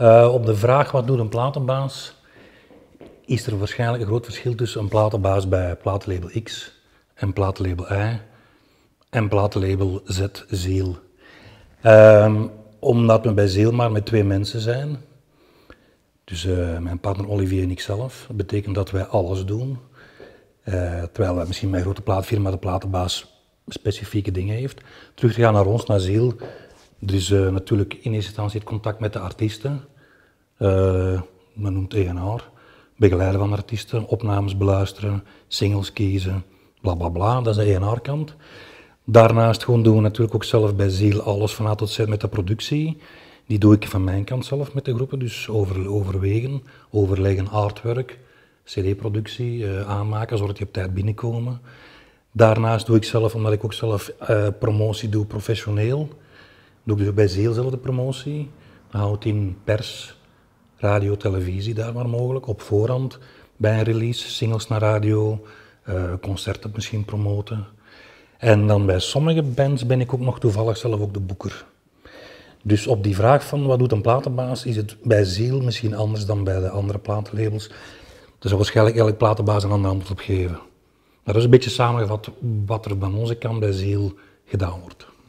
Eh, op de vraag wat doet een platenbaas, is er waarschijnlijk een groot verschil tussen een platenbaas bij platenlabel X en platenlabel Y en platenlabel Z Ziel. Ehm, omdat we bij Zeel maar met twee mensen zijn, dus eh, mijn partner Olivier en ikzelf, dat betekent dat wij alles doen. Eh, terwijl misschien mijn grote plaatfirma, de platenbaas, specifieke dingen heeft. Terug te gaan naar ons, naar ziel. Dus uh, natuurlijk in eerste instantie het contact met de artiesten. Uh, men noemt ENR, begeleiden van artiesten, opnames beluisteren, singles kiezen, bla bla bla. Dat is de ENR-kant. Daarnaast gewoon doen we natuurlijk ook zelf bij Ziel alles van A tot Z met de productie. Die doe ik van mijn kant zelf met de groepen, dus over, overwegen, overleggen, artwork, cd-productie, uh, aanmaken, zodat die op tijd binnenkomen. Daarnaast doe ik zelf, omdat ik ook zelf promotie doe professioneel, doen ze bij Zeel zelf de promotie. Dan houdt in pers, radio, televisie daar maar mogelijk, op voorhand bij een release, singles naar radio, eh, concerten misschien promoten. En dan bij sommige bands ben ik ook nog toevallig zelf ook de boeker. Dus op die vraag van wat doet een platenbaas, is het bij Ziel misschien anders dan bij de andere platenlabels. Dus er zal waarschijnlijk elke platenbaas een ander antwoord op geven. Dat is een beetje samengevat wat er bij onze kant bij Ziel gedaan wordt.